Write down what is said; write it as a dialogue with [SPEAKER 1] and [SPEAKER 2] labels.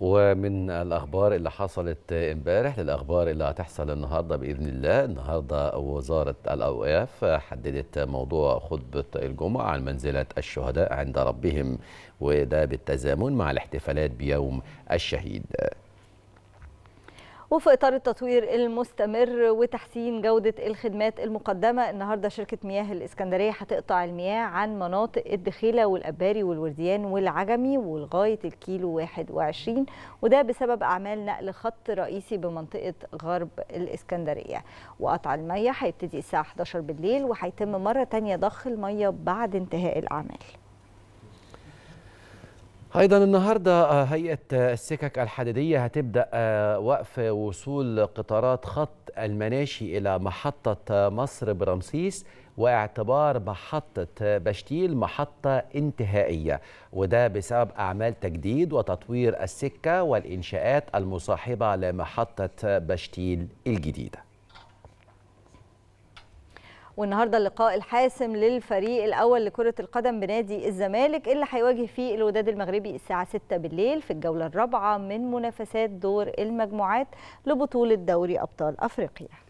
[SPEAKER 1] ومن الأخبار اللي حصلت امبارح للأخبار اللي هتحصل النهاردة بإذن الله النهاردة وزارة الأوقاف حددت موضوع خطبة الجمعة عن منزلة الشهداء عند ربهم وده بالتزامن مع الاحتفالات بيوم الشهيد
[SPEAKER 2] وفي إطار التطوير المستمر وتحسين جودة الخدمات المقدمة النهاردة شركة مياه الإسكندرية هتقطع المياه عن مناطق الدخيلة والأباري والورديان والعجمي ولغاية الكيلو 21 وده بسبب أعمال نقل خط رئيسي بمنطقة غرب الإسكندرية وقطع المياه هيبتدي الساعة 11 بالليل وهيتم مرة تانية ضخ المياه بعد انتهاء الأعمال
[SPEAKER 1] ايضا النهارده آه، هيئه آه، السكك الحديديه هتبدا آه، وقف وصول قطارات خط المناشي الى محطه مصر برمسيس واعتبار محطه بشتيل محطه انتهائيه وده بسبب اعمال تجديد وتطوير السكه والانشاءات المصاحبه لمحطه بشتيل الجديده
[SPEAKER 2] والنهارده اللقاء الحاسم للفريق الاول لكره القدم بنادي الزمالك اللي هيواجه فيه الوداد المغربي الساعه 6 بالليل في الجوله الرابعه من منافسات دور المجموعات لبطوله دوري ابطال افريقيا